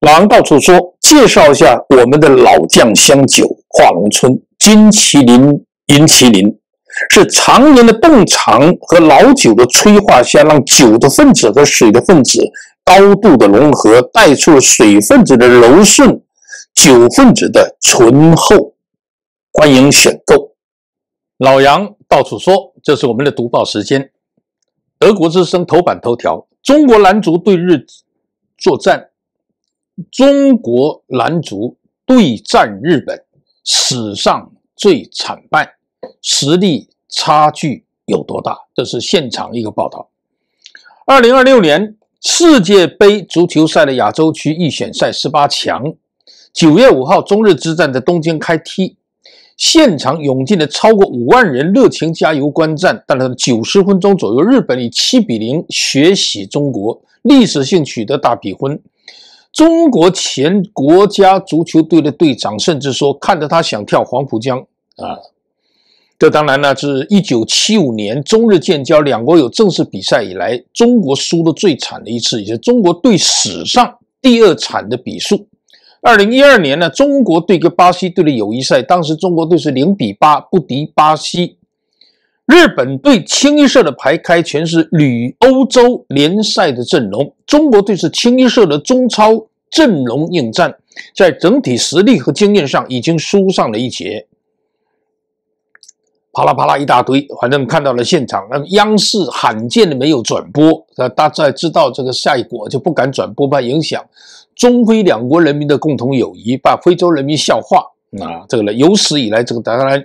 老杨到处说，介绍一下我们的老酱香酒，画龙村金麒麟、银麒麟，是常年的冻藏和老酒的催化下，让酒的分子和水的分子高度的融合，带出了水分子的柔顺，酒分子的醇厚。欢迎选购。老杨到处说，这是我们的读报时间。德国之声头版头条：中国男足对日作战。中国男足对战日本，史上最惨败，实力差距有多大？这是现场一个报道。二零二六年世界杯足球赛的亚洲区预选赛十八强，九月五号中日之战在东京开踢，现场涌进了超过五万人热情加油观战。但是九十分钟左右，日本以七比零血洗中国，历史性取得大比分。中国前国家足球队的队长甚至说，看着他想跳黄浦江啊！这当然呢，是一九七五年中日建交、两国有正式比赛以来，中国输得最惨的一次，也是中国队史上第二惨的比数。二零一二年呢，中国队跟巴西队的友谊赛，当时中国队是零比八不敌巴西。日本对清一色的排开全是旅欧洲联赛的阵容，中国队是清一色的中超阵容应战，在整体实力和经验上已经输上了一截。啪啦啪啦一大堆，反正看到了现场，那央视罕见的没有转播，那大家知道这个赛果就不敢转播怕影响中非两国人民的共同友谊，把非洲人民笑话啊！这个呢，有史以来这个当然。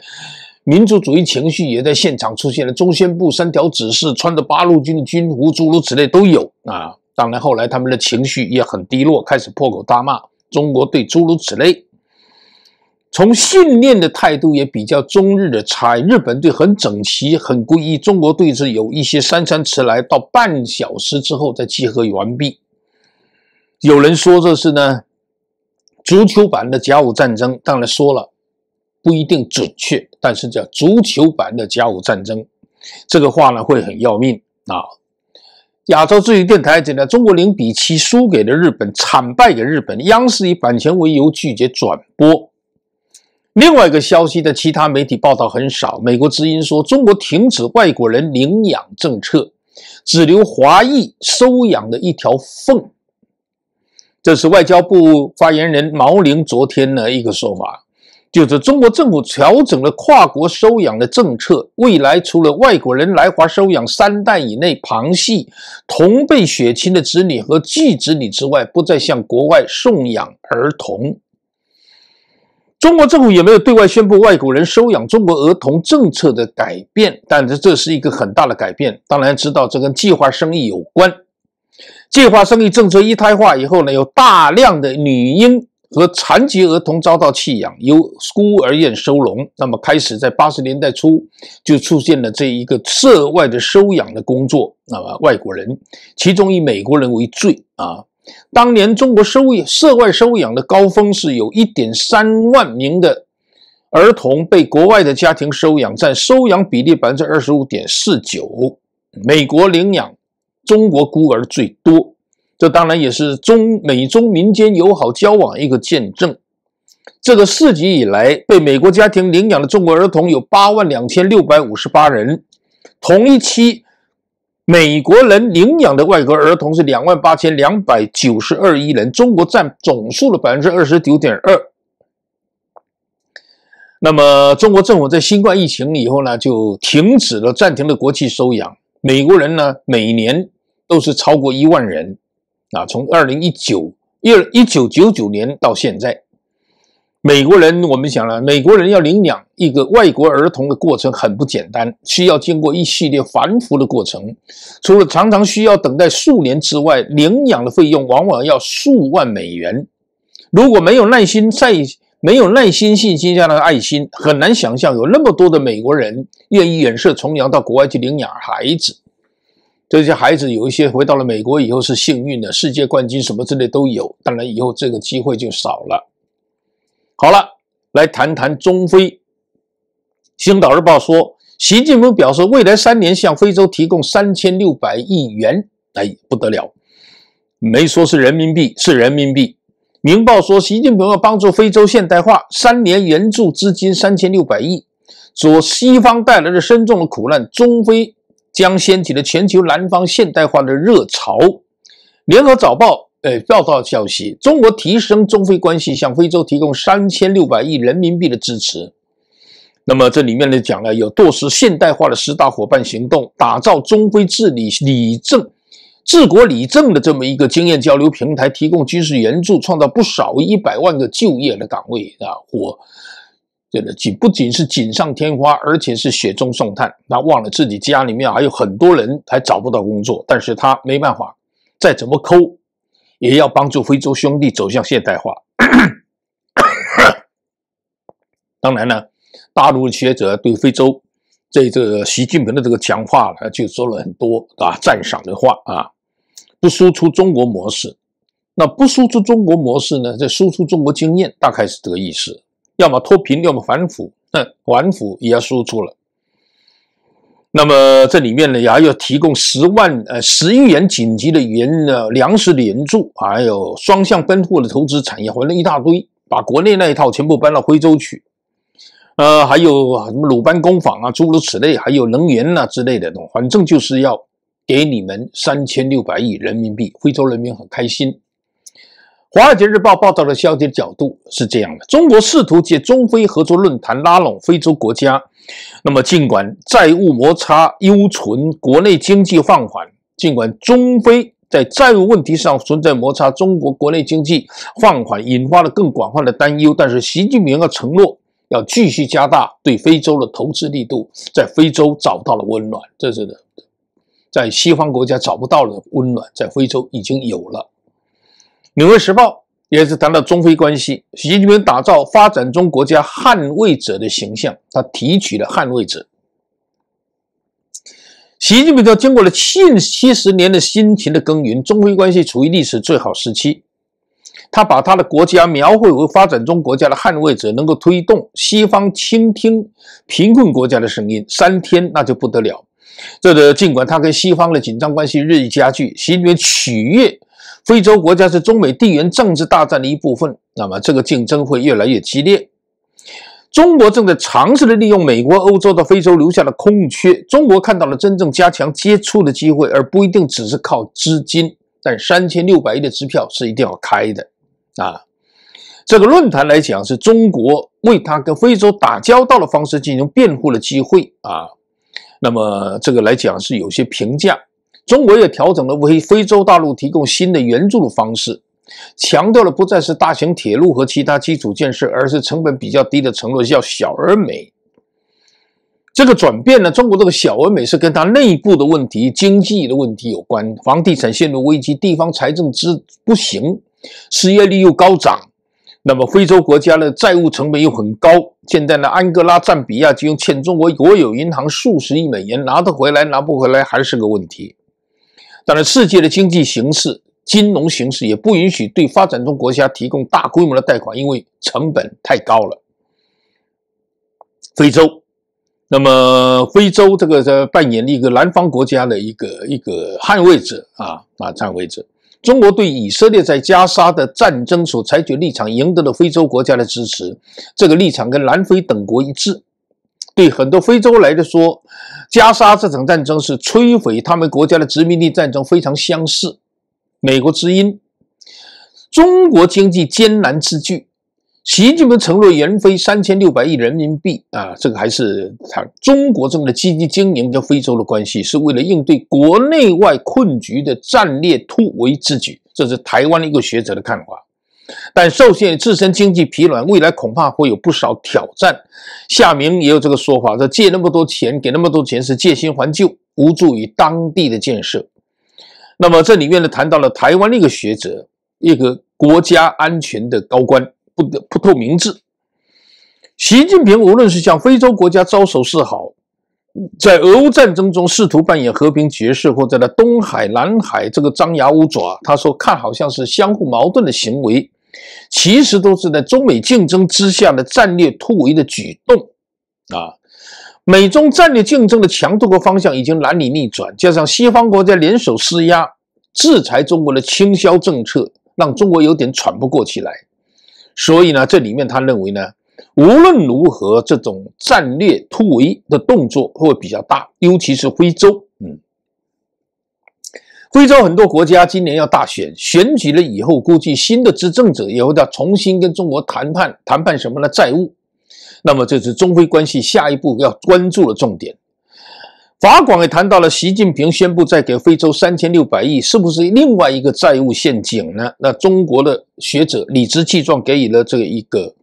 民族主义情绪也在现场出现了，中宣部三条指示，穿着八路军的军服，诸如此类都有啊。当然，后来他们的情绪也很低落，开始破口大骂中国队，诸如此类。从训练的态度也比较中日的差，日本队很整齐，很规一，中国队是有一些姗姗迟来到半小时之后再集合完毕。有人说这是呢足球版的甲午战争，当然说了不一定准确。但是叫足球版的甲午战争，这个话呢会很要命啊！亚洲自由电台讲呢，中国零比七输给了日本，惨败给日本。央视以版权为由拒绝转播。另外一个消息的其他媒体报道很少。美国之音说，中国停止外国人领养政策，只留华裔收养的一条缝。这是外交部发言人毛宁昨天的一个说法。就是中国政府调整了跨国收养的政策，未来除了外国人来华收养三代以内旁系同辈血亲的子女和继子女之外，不再向国外送养儿童。中国政府也没有对外宣布外国人收养中国儿童政策的改变，但是这是一个很大的改变。当然，知道这跟计划生育有关。计划生育政策一胎化以后呢，有大量的女婴。和残疾儿童遭到弃养，由孤儿院收容。那么，开始在八十年代初就出现了这一个涉外的收养的工作。那么，外国人，其中以美国人为最啊。当年中国收养涉外收养的高峰是有一点三万名的儿童被国外的家庭收养，占收养比例百分之二十五点四九。美国领养中国孤儿最多。这当然也是中美中民间友好交往一个见证。这个世纪以来，被美国家庭领养的中国儿童有八万两千六百五十八人，同一期美国人领养的外国儿童是两万八千两百九十二亿人，中国占总数的百分之二十九点二。那么中国政府在新冠疫情以后呢，就停止了、暂停了国际收养。美国人呢，每年都是超过一万人。啊，从二零一九，一，一九九九年到现在，美国人我们讲了，美国人要领养一个外国儿童的过程很不简单，需要经过一系列繁复的过程，除了常常需要等待数年之外，领养的费用往往要数万美元。如果没有耐心，再没有耐心、信心下样的爱心，很难想象有那么多的美国人愿意远涉重洋到国外去领养孩子。这些孩子有一些回到了美国以后是幸运的，世界冠军什么之类都有。当然以后这个机会就少了。好了，来谈谈中非。《星岛日报》说，习近平表示，未来三年向非洲提供三千六百亿元，哎，不得了，没说是人民币，是人民币。《明报》说，习近平要帮助非洲现代化，三年援助资金三千六百亿，所西方带来的深重的苦难，中非。将掀起了全球南方现代化的热潮。联合早报呃报道消息，中国提升中非关系，向非洲提供三千六百亿人民币的支持。那么这里面呢讲了，有落实现代化的十大伙伴行动，打造中非治理理政、治国理政的这么一个经验交流平台，提供军事援助，创造不少于一百万个就业的岗位啊或。的，仅不仅是锦上添花，而且是雪中送炭。他忘了自己家里面还有很多人还找不到工作，但是他没办法，再怎么抠，也要帮助非洲兄弟走向现代化。当然呢，大陆学者对非洲，这这个习近平的这个讲话，呢，就说了很多啊赞赏的话啊。不输出中国模式，那不输出中国模式呢？在输出中国经验，大概是这个意思。要么脱贫，要么反腐。哼，反腐也要输出了。那么这里面呢，也还要提供十万呃十亿元紧急的援呃粮食援助，还有双向奔赴的投资产业，回了一大堆，把国内那一套全部搬到非洲去。呃，还有什么鲁班工坊啊，诸如此类，还有能源呐之类的东西，反正就是要给你们三千六百亿人民币，非洲人民很开心。华尔街日报报道的消息角度是这样的：中国试图借中非合作论坛拉拢非洲国家。那么，尽管债务摩擦犹存，国内经济放缓；尽管中非在债务问题上存在摩擦，中国国内经济放缓引发了更广泛的担忧。但是，习近平的承诺要继续加大对非洲的投资力度，在非洲找到了温暖，这是的，在西方国家找不到的温暖，在非洲已经有了。《纽约时报》也是谈到中非关系，习近平打造发展中国家捍卫者的形象，他提取了捍卫者。习近平说：“经过了近七十年的辛勤的耕耘，中非关系处于历史最好时期。”他把他的国家描绘为发展中国家的捍卫者，能够推动西方倾听贫困国家的声音。三天那就不得了。这个尽管他跟西方的紧张关系日益加剧，习近平取悦。非洲国家是中美地缘政治大战的一部分，那么这个竞争会越来越激烈。中国正在尝试着利用美国欧洲到非洲留下的空缺，中国看到了真正加强接触的机会，而不一定只是靠资金。但三千六百亿的支票是一定要开的啊！这个论坛来讲，是中国为他跟非洲打交道的方式进行辩护的机会啊。那么这个来讲是有些评价。中国也调整了为非洲大陆提供新的援助的方式，强调的不再是大型铁路和其他基础建设，而是成本比较低的承诺，叫“小而美”。这个转变呢，中国这个“小而美”是跟它内部的问题、经济的问题有关。房地产陷入危机，地方财政支不行，失业率又高涨。那么，非洲国家的债务成本又很高。现在呢，安哥拉、赞比亚就用欠中国国有银行数十亿美元，拿得回来拿不回来还是个问题。当然，世界的经济形势、金融形势也不允许对发展中国家提供大规模的贷款，因为成本太高了。非洲，那么非洲这个在扮演了一个南方国家的一个一个捍卫者啊，啊捍卫者。中国对以色列在加沙的战争所采取立场，赢得了非洲国家的支持，这个立场跟南非等国一致。对很多非洲来的说。加沙这场战争是摧毁他们国家的殖民地战争非常相似。美国之音，中国经济艰难之巨，习近平承诺援非三千六百亿人民币啊，这个还是他中国这么的积极经营跟非洲的关系，是为了应对国内外困局的战略突围之举。这是台湾的一个学者的看法。但受限于自身经济疲软，未来恐怕会有不少挑战。夏明也有这个说法：，说借那么多钱，给那么多钱是借新还旧，无助于当地的建设。那么这里面呢，谈到了台湾的一个学者，一个国家安全的高官，不不透明字。习近平无论是向非洲国家招手示好，在俄乌战争中试图扮演和平角色，或者在东海、南海这个张牙舞爪，他说看好像是相互矛盾的行为。其实都是在中美竞争之下的战略突围的举动，啊，美中战略竞争的强度和方向已经难以逆转，加上西方国家联手施压、制裁中国的倾销政策，让中国有点喘不过气来。所以呢，这里面他认为呢，无论如何，这种战略突围的动作会比较大，尤其是非洲。非洲很多国家今年要大选，选举了以后，估计新的执政者也会要重新跟中国谈判，谈判什么呢？债务。那么这是中非关系下一步要关注的重点。法广也谈到了习近平宣布再给非洲三千六百亿，是不是另外一个债务陷阱呢？那中国的学者理直气壮给予了这一个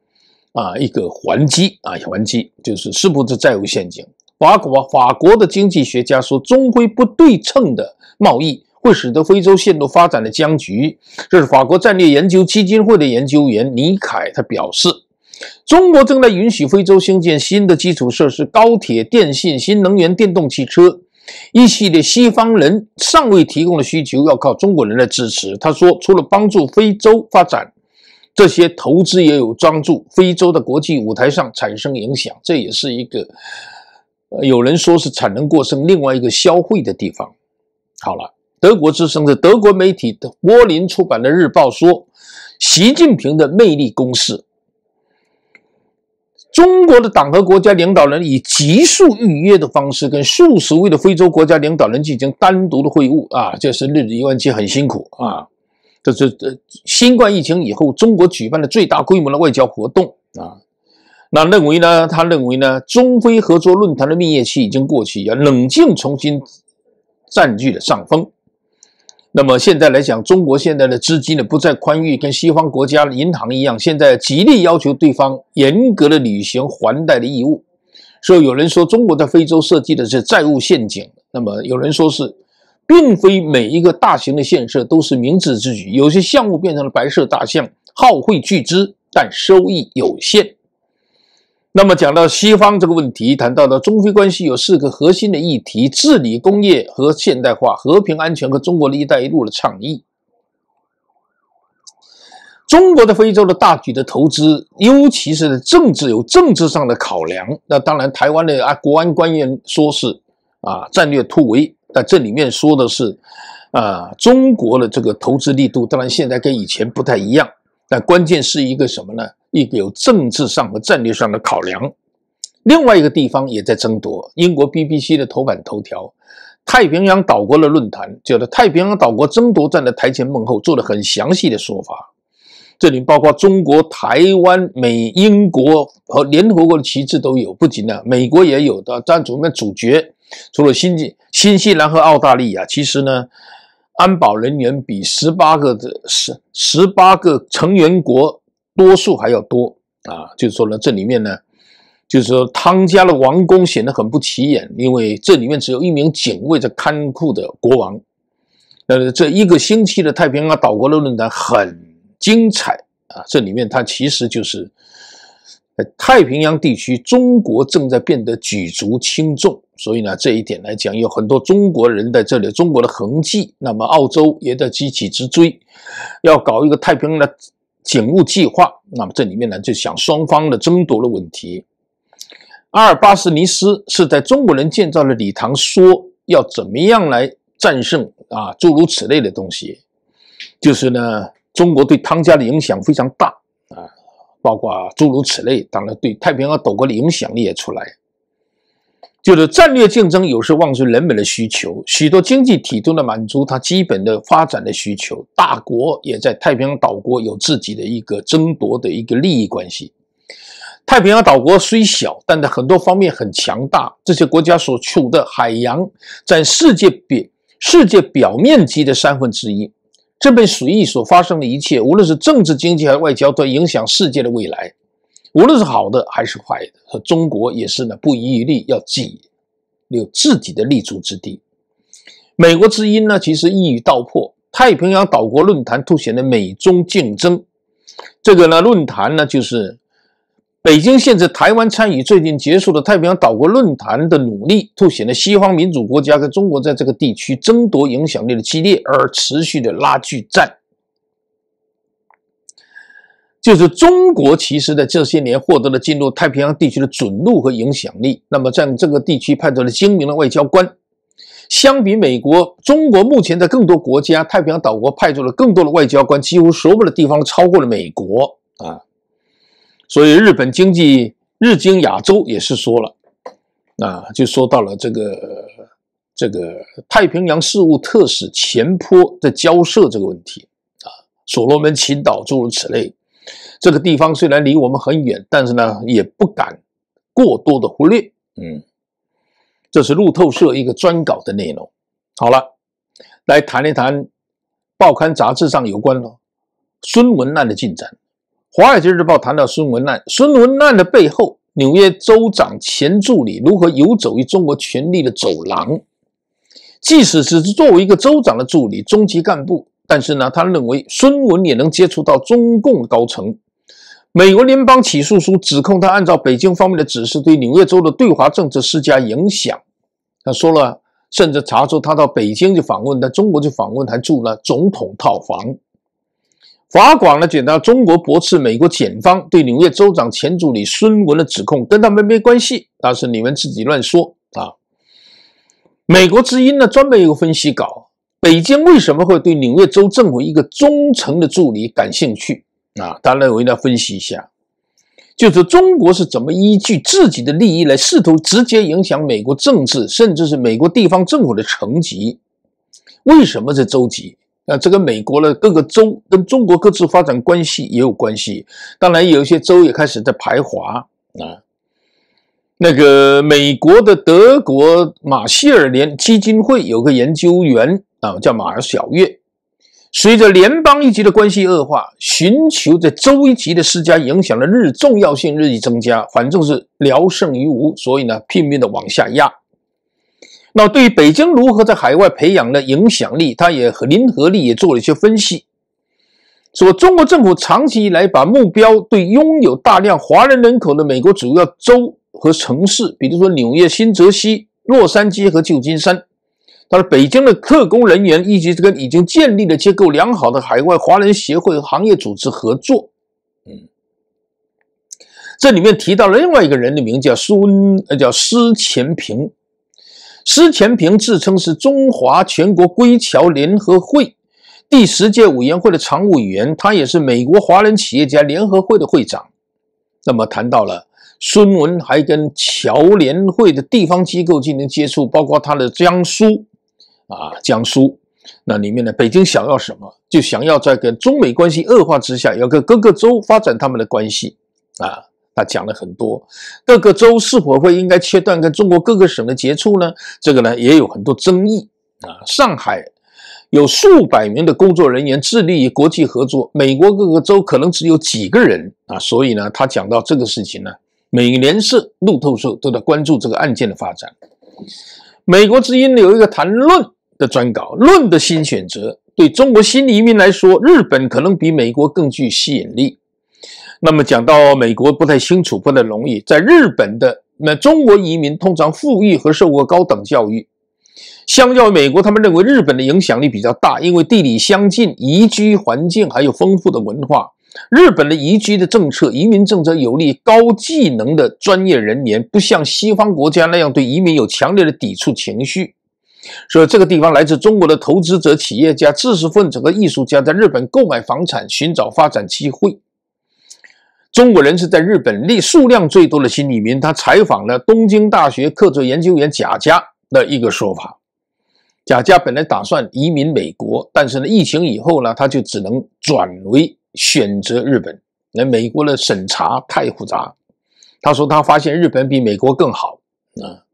啊一个还击啊还击，就是是不是债务陷阱？法国法国的经济学家说，中非不对称的贸易。会使得非洲陷入发展的僵局，这是法国战略研究基金会的研究员尼凯他表示，中国正在允许非洲兴建新的基础设施、高铁、电信、新能源、电动汽车一系列西方人尚未提供的需求，要靠中国人来支持。他说，除了帮助非洲发展，这些投资也有帮助非洲的国际舞台上产生影响。这也是一个，有人说是产能过剩，另外一个消费的地方。好了。德国之声的德国媒体的柏林出版的日报说：“习近平的魅力攻势，中国的党和国家领导人以极速预约的方式，跟数十位的非洲国家领导人进行单独的会晤啊！这是日子万机，很辛苦啊！这是新冠疫情以后中国举办的最大规模的外交活动啊！那认为呢？他认为呢？中非合作论坛的蜜月期已经过去，要冷静重新占据了上风。”那么现在来讲，中国现在的资金呢不再宽裕，跟西方国家的银行一样，现在极力要求对方严格的履行还贷的义务。所以有人说，中国在非洲设计的是债务陷阱。那么有人说是，并非每一个大型的建设都是明智之举，有些项目变成了白色大象，耗费巨资，但收益有限。那么讲到西方这个问题，谈到了中非关系有四个核心的议题：治理、工业和现代化、和平安全和中国的一带一路的倡议。中国的非洲的大举的投资，尤其是政治有政治上的考量。那当然，台湾的啊国安官员说是啊战略突围。但这里面说的是啊中国的这个投资力度，当然现在跟以前不太一样。但关键是一个什么呢？一个有政治上和战略上的考量。另外一个地方也在争夺。英国 BBC 的头版头条，《太平洋岛国的论坛》叫做《太平洋岛国争夺战的台前幕后》，做了很详细的说法。这里包括中国、台湾、美、英国和联合国的旗帜都有，不仅呢，美国也有的。但主面主角除了新新西兰和澳大利亚，其实呢。安保人员比十八个的十十八个成员国多数还要多啊！就是说呢，这里面呢，就是说汤加的王宫显得很不起眼，因为这里面只有一名警卫在看护的国王。呃，这一个星期的太平洋岛国的论坛很精彩啊！这里面它其实就是太平洋地区中国正在变得举足轻重。所以呢，这一点来讲，有很多中国人在这里，中国的痕迹。那么，澳洲也在积极追，要搞一个太平洋的警务计划。那么，这里面呢，就想双方的争夺的问题。阿尔巴斯尼斯是在中国人建造的礼堂说，要怎么样来战胜啊，诸如此类的东西。就是呢，中国对汤加的影响非常大啊，包括诸如此类。当然，对太平洋岛国的影响力也出来。就是战略竞争，有时望出人们的需求，许多经济体都在满足它基本的发展的需求。大国也在太平洋岛国有自己的一个争夺的一个利益关系。太平洋岛国虽小，但在很多方面很强大。这些国家所处的海洋，占世界表世界表面积的三分之一，这被鼠疫所发生的一切，无论是政治、经济还是外交，都影响世界的未来。无论是好的还是坏的，和中国也是呢，不遗余力要自有自己的立足之地。美国之音呢，其实一语道破：太平洋岛国论坛凸显了美中竞争。这个呢，论坛呢，就是北京限制台湾参与最近结束的太平洋岛国论坛的努力，凸显了西方民主国家跟中国在这个地区争夺影响力的激烈而持续的拉锯战。就是中国，其实在这些年获得了进入太平洋地区的准入和影响力。那么，在这个地区派出了精明的外交官。相比美国，中国目前在更多国家、太平洋岛国派出了更多的外交官，几乎所有的地方超过了美国啊。所以，日本经济日经亚洲也是说了啊，就说到了这个这个太平洋事务特使前坡在交涉这个问题啊，所罗门群岛诸如此类。这个地方虽然离我们很远，但是呢，也不敢过多的忽略。嗯，这是路透社一个专稿的内容。好了，来谈一谈报刊杂志上有关孙文难的进展。《华尔街日报》谈到孙文难，孙文难的背后，纽约州长前助理如何游走于中国权力的走廊？即使只是作为一个州长的助理、中级干部，但是呢，他认为孙文也能接触到中共高层。美国联邦起诉书指控他按照北京方面的指示，对纽约州的对华政策施加影响。他说了，甚至查出他到北京去访问，在中国去访问，还住了总统套房。法广呢，简单，中国驳斥美国检方对纽约州长前助理孙文的指控，跟他们没关系，那是你们自己乱说啊。美国之音呢，专门有个分析稿，北京为什么会对纽约州政府一个忠诚的助理感兴趣？啊，当然我一定要分析一下，就是中国是怎么依据自己的利益来试图直接影响美国政治，甚至是美国地方政府的层级？为什么是州级？那这个美国的各个州跟中国各自发展关系也有关系。当然，有一些州也开始在排华啊。那个美国的德国马歇尔联基金会有个研究员啊，叫马尔小月。随着联邦一级的关系恶化，寻求在州一级的施加影响的日重要性日益增加，反正是聊胜于无，所以呢拼命的往下压。那对于北京如何在海外培养的影响力，他也和粘合力也做了一些分析，说中国政府长期以来把目标对拥有大量华人人口的美国主要州和城市，比如说纽约、新泽西、洛杉矶和旧金山。他是北京的特工人员以及跟已经建立了结构良好的海外华人协会、行业组织合作。嗯，这里面提到了另外一个人的名字，叫孙，叫施前平。施前平自称是中华全国归侨联合会第十届委员会的常务委员，他也是美国华人企业家联合会的会长。那么谈到了孙文，还跟侨联会的地方机构进行接触，包括他的江苏。啊，江苏那里面呢，北京想要什么，就想要在跟中美关系恶化之下，要跟各个州发展他们的关系啊。他讲了很多，各个州是否会应该切断跟中国各个省的接触呢？这个呢也有很多争议啊。上海有数百名的工作人员致力于国际合作，美国各个州可能只有几个人啊。所以呢，他讲到这个事情呢，美联社、路透社都在关注这个案件的发展。美国之音呢有一个谈论。的专稿《论的新选择》对中国新移民来说，日本可能比美国更具吸引力。那么讲到美国，不太清楚，不太容易。在日本的那中国移民通常富裕和受过高等教育，相较于美国，他们认为日本的影响力比较大，因为地理相近、宜居环境还有丰富的文化。日本的宜居的政策、移民政策有利高技能的专业人员，不像西方国家那样对移民有强烈的抵触情绪。所以，这个地方来自中国的投资者、企业家、知识分子和艺术家，在日本购买房产，寻找发展机会。中国人是在日本立数量最多的新移民。他采访了东京大学客座研究员贾家的一个说法。贾家本来打算移民美国，但是呢，疫情以后呢，他就只能转为选择日本。那美国的审查太复杂，他说他发现日本比美国更好啊。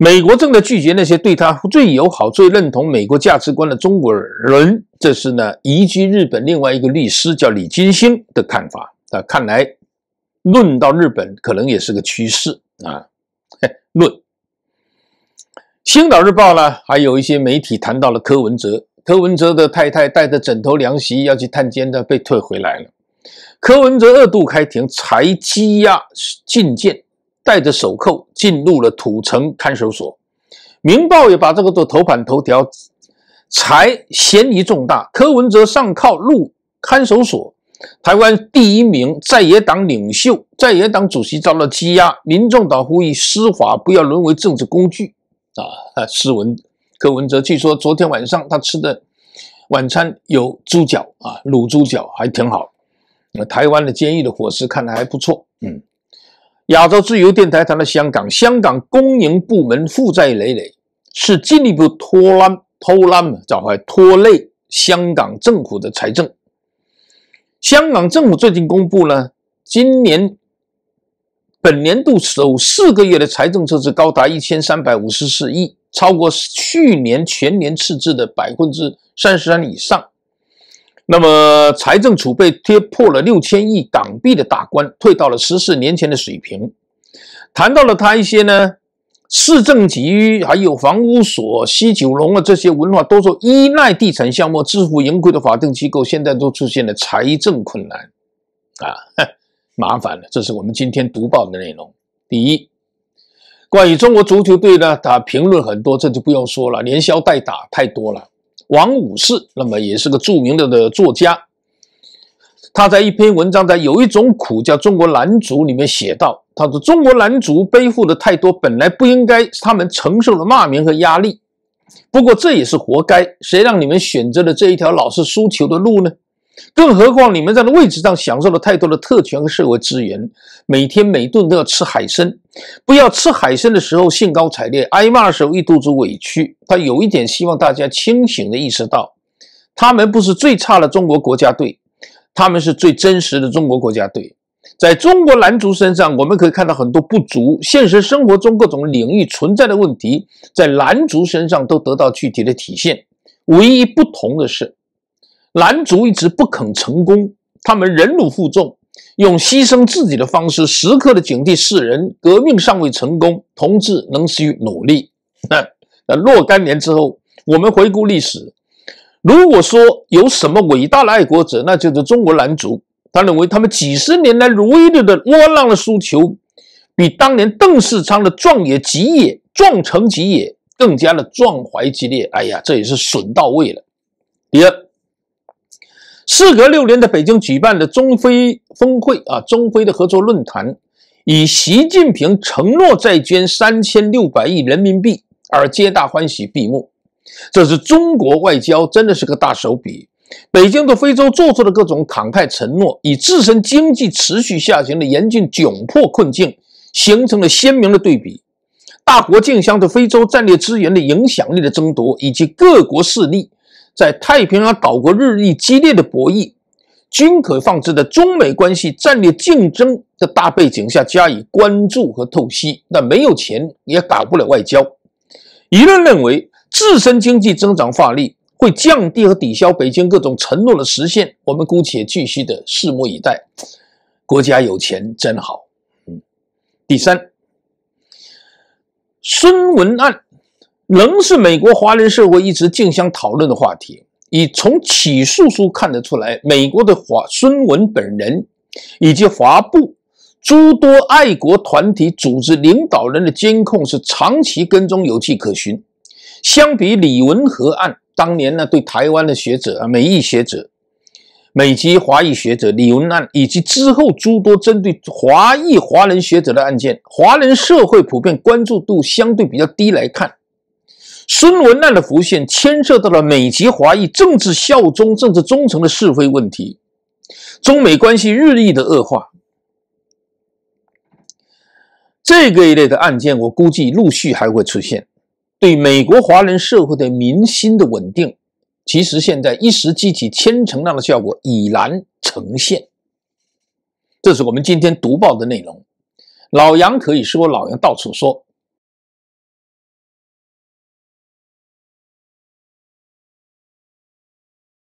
美国正在拒绝那些对他最友好、最认同美国价值观的中国人，这是呢，移居日本另外一个律师叫李金星的看法。那看来，论到日本，可能也是个趋势啊。论《青岛日报》呢，还有一些媒体谈到了柯文哲，柯文哲的太太带着枕头凉席要去探监的，被退回来了。柯文哲二度开庭才羁押进监。带着手铐进入了土城看守所，《明报》也把这个做头版头条，才嫌疑重大。柯文哲上铐入看守所，台湾第一名在野党领袖、在野党主席遭了羁押，民众党呼吁司法不要沦为政治工具。啊啊！文柯文哲据说昨天晚上他吃的晚餐有猪脚啊，卤猪脚还挺好。那台湾的监狱的伙食看来还不错，嗯。亚洲自由电台谈到香港，香港公营部门负债累累，是进一步拖拉、拖拉嘛？找回拖累香港政府的财政？香港政府最近公布了今年本年度首四个月的财政赤字高达一千三百五十四亿，超过去年全年赤字的百分之三十三以上。那么财政储备跌破了六千亿港币的大关，退到了十四年前的水平。谈到了他一些呢，市政局还有房屋所、西九龙啊这些文化，都说依赖地产项目自负盈亏的法定机构，现在都出现了财政困难啊，麻烦了。这是我们今天读报的内容。第一，关于中国足球队呢，他评论很多，这就不用说了，连削带打太多了。王武士，那么也是个著名的的作家。他在一篇文章在《有一种苦叫中国男足》里面写道：“他说中国男足背负的太多本来不应该是他们承受的骂名和压力。不过这也是活该，谁让你们选择了这一条老是输球的路呢？”更何况你们在那位置上享受了太多的特权和社会资源，每天每顿都要吃海参。不要吃海参的时候兴高采烈，挨骂的时候一肚子委屈。他有一点希望大家清醒的意识到，他们不是最差的中国国家队，他们是最真实的中国国家队。在中国男足身上，我们可以看到很多不足，现实生活中各种领域存在的问题，在男足身上都得到具体的体现。唯一不同的是。男族一直不肯成功，他们忍辱负重，用牺牲自己的方式，时刻的警惕世人，革命尚未成功，同志仍需努力。那那若干年之后，我们回顾历史，如果说有什么伟大的爱国者，那就是中国男族。他认为他们几十年来如一日的窝囊的输球，比当年邓世昌的壮也极也壮成极也更加的壮怀激烈。哎呀，这也是损到位了。第二。事隔六年，的北京举办的中非峰会啊，中非的合作论坛，以习近平承诺再捐三千六百亿人民币而皆大欢喜闭幕。这是中国外交真的是个大手笔。北京对非洲做出的各种慷慨承诺，与自身经济持续下行的严峻窘迫困境，形成了鲜明的对比。大国竞相对非洲战略资源的影响力的争夺，以及各国势力。在太平洋岛国日益激烈的博弈、均可放置的中美关系战略竞争的大背景下加以关注和透析。但没有钱也打不了外交。舆论认为自身经济增长乏力会降低和抵消北京各种承诺的实现。我们姑且继续的拭目以待。国家有钱真好。嗯。第三，孙文案。仍是美国华人社会一直竞相讨论的话题。以从起诉书看得出来，美国的华孙文本人以及华部诸多爱国团体组织领导人的监控是长期跟踪，有迹可循。相比李文和案当年呢，对台湾的学者啊，美裔学者、美籍华裔学者李文案，以及之后诸多针对华裔华人学者的案件，华人社会普遍关注度相对比较低来看。孙文案的浮现，牵涉到了美籍华裔政治效忠、政治忠诚的是非问题。中美关系日益的恶化，这个一类的案件，我估计陆续还会出现。对美国华人社会的民心的稳定，其实现在一石激起千层浪的效果已然呈现。这是我们今天读报的内容。老杨可以说，老杨到处说。